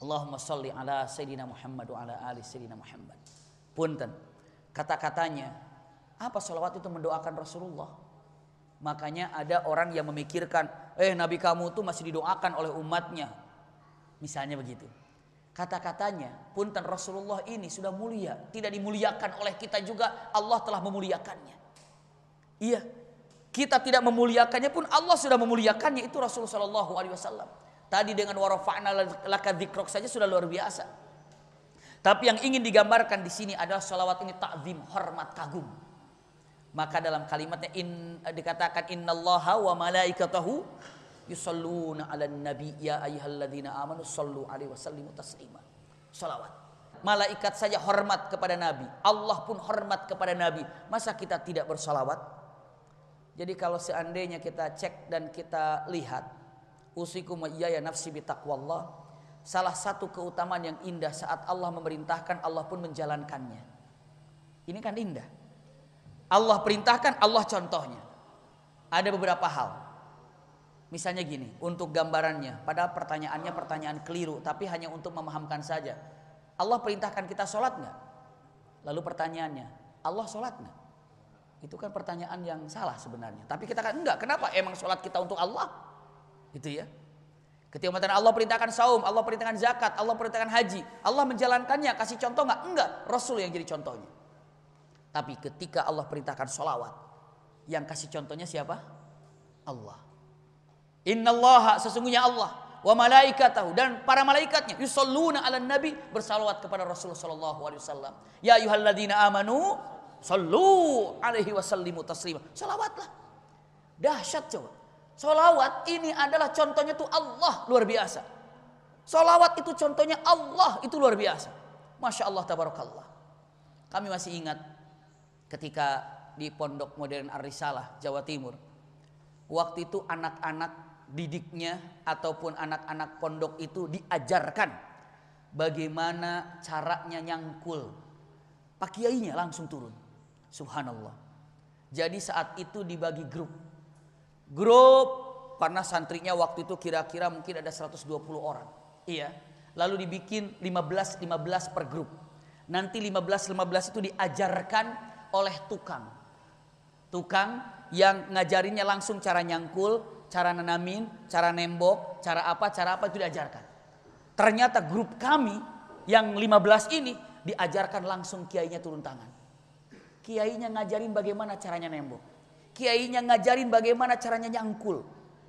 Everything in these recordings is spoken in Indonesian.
Allahumma salli ala Sayyidina Muhammad wa ala ali Sayyidina Muhammad. Punten. Kata-katanya, apa salawat itu mendoakan Rasulullah? Makanya ada orang yang memikirkan, eh Nabi kamu tuh masih didoakan oleh umatnya. Misalnya begitu. Kata-katanya, punten Rasulullah ini sudah mulia. Tidak dimuliakan oleh kita juga, Allah telah memuliakannya. Iya, kita tidak memuliakannya pun Allah sudah memuliakannya itu Rasulullah Shallallahu Tadi dengan warofa'na laka dikrok saja sudah luar biasa. Tapi yang ingin digambarkan di sini adalah sholawat ini takzim, hormat, kagum. Maka dalam kalimatnya in, dikatakan innallaha wa malaikatahu yusalluna 'alan nabi ya ayyuhalladzina amanu sallu alaihi wasallimu taslima. Sholawat. Malaikat saja hormat kepada Nabi. Allah pun hormat kepada Nabi. Masa kita tidak bersholawat? Jadi kalau seandainya kita cek dan kita lihat Usikum iya nafsi bitaqwallah. Salah satu keutamaan yang indah saat Allah memerintahkan, Allah pun menjalankannya. Ini kan indah. Allah perintahkan, Allah contohnya. Ada beberapa hal. Misalnya gini, untuk gambarannya, padahal pertanyaannya pertanyaan keliru, tapi hanya untuk memahamkan saja. Allah perintahkan kita sholat nggak? Lalu pertanyaannya, Allah sholat nggak? Itu kan pertanyaan yang salah sebenarnya. Tapi kita kan enggak. Kenapa? Emang sholat kita untuk Allah? Gitu ya. Ketika mengatakan Allah perintahkan saum, Allah perintahkan zakat, Allah perintahkan haji, Allah menjalankannya, kasih contoh nggak? Enggak, Rasul yang jadi contohnya. Tapi ketika Allah perintahkan sholawat, yang kasih contohnya siapa? Allah. Innallaha sesungguhnya Allah wa malaikatahu dan para malaikatnya yusalluna ala nabi bersalawat kepada Rasulullah sallallahu alaihi wasallam. Ya ayyuhalladzina amanu sallu alaihi wasallimu taslima. Salawatlah. Dahsyat coba. Solawat ini adalah contohnya tuh Allah luar biasa. Solawat itu contohnya Allah itu luar biasa. Masya Allah tabarakallah. Kami masih ingat ketika di Pondok Modern Ar-Risalah Jawa Timur. Waktu itu anak-anak didiknya ataupun anak-anak pondok itu diajarkan bagaimana caranya nyangkul. Pak Kiainya langsung turun. Subhanallah. Jadi saat itu dibagi grup grup karena santrinya waktu itu kira-kira mungkin ada 120 orang. Iya. Lalu dibikin 15 15 per grup. Nanti 15 15 itu diajarkan oleh tukang. Tukang yang ngajarinnya langsung cara nyangkul, cara nanamin, cara nembok, cara apa, cara apa itu diajarkan. Ternyata grup kami yang 15 ini diajarkan langsung kiainya turun tangan. Kiainya ngajarin bagaimana caranya nembok Kiainya ngajarin bagaimana caranya nyangkul.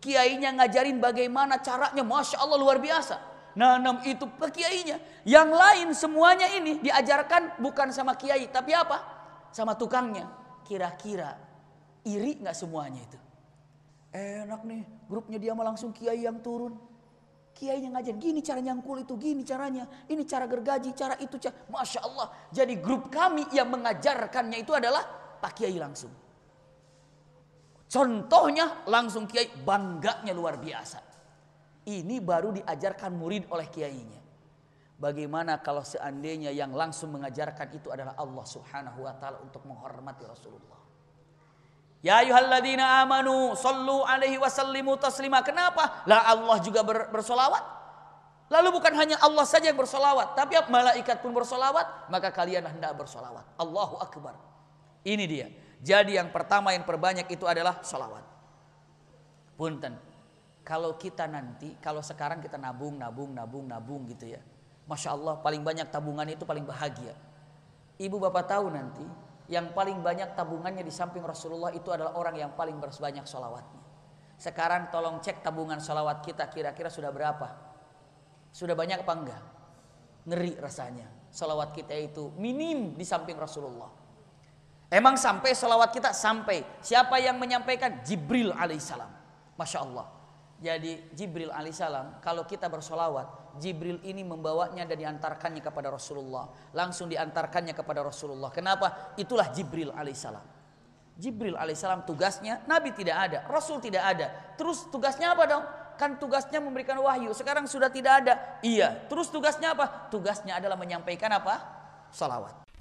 Kiainya ngajarin bagaimana caranya. Masya Allah luar biasa. Nanam itu pak kiainya. Yang lain semuanya ini diajarkan bukan sama kiai. Tapi apa? Sama tukangnya. Kira-kira iri nggak semuanya itu? Enak nih grupnya dia mah langsung kiai yang turun. Kiai yang ngajarin gini cara nyangkul itu, gini caranya. Ini cara gergaji, cara itu. Cara. Masya Allah. Jadi grup kami yang mengajarkannya itu adalah Pak Kiai langsung. Contohnya langsung kiai bangganya luar biasa. Ini baru diajarkan murid oleh kiainya. Bagaimana kalau seandainya yang langsung mengajarkan itu adalah Allah Subhanahu wa taala untuk menghormati Rasulullah. Ya ayyuhalladzina amanu sallu alaihi sallimu taslima. Kenapa? Lah Allah juga ber bersolawat. Lalu bukan hanya Allah saja yang bersolawat, tapi malaikat pun bersolawat, maka kalian hendak bersolawat. Allahu Akbar. Ini dia. Jadi yang pertama yang perbanyak itu adalah sholawat. Punten. Kalau kita nanti, kalau sekarang kita nabung, nabung, nabung, nabung gitu ya. Masya Allah paling banyak tabungan itu paling bahagia. Ibu bapak tahu nanti yang paling banyak tabungannya di samping Rasulullah itu adalah orang yang paling bersebanyak sholawatnya. Sekarang tolong cek tabungan sholawat kita kira-kira sudah berapa. Sudah banyak apa enggak? Ngeri rasanya. Sholawat kita itu minim di samping Rasulullah. Emang sampai selawat kita? Sampai. Siapa yang menyampaikan? Jibril alaihissalam. Masya Allah. Jadi Jibril alaihissalam kalau kita bersolawat, Jibril ini membawanya dan diantarkannya kepada Rasulullah. Langsung diantarkannya kepada Rasulullah. Kenapa? Itulah Jibril alaihissalam. Jibril alaihissalam tugasnya, Nabi tidak ada, Rasul tidak ada. Terus tugasnya apa dong? Kan tugasnya memberikan wahyu, sekarang sudah tidak ada. Iya, terus tugasnya apa? Tugasnya adalah menyampaikan apa? Salawat.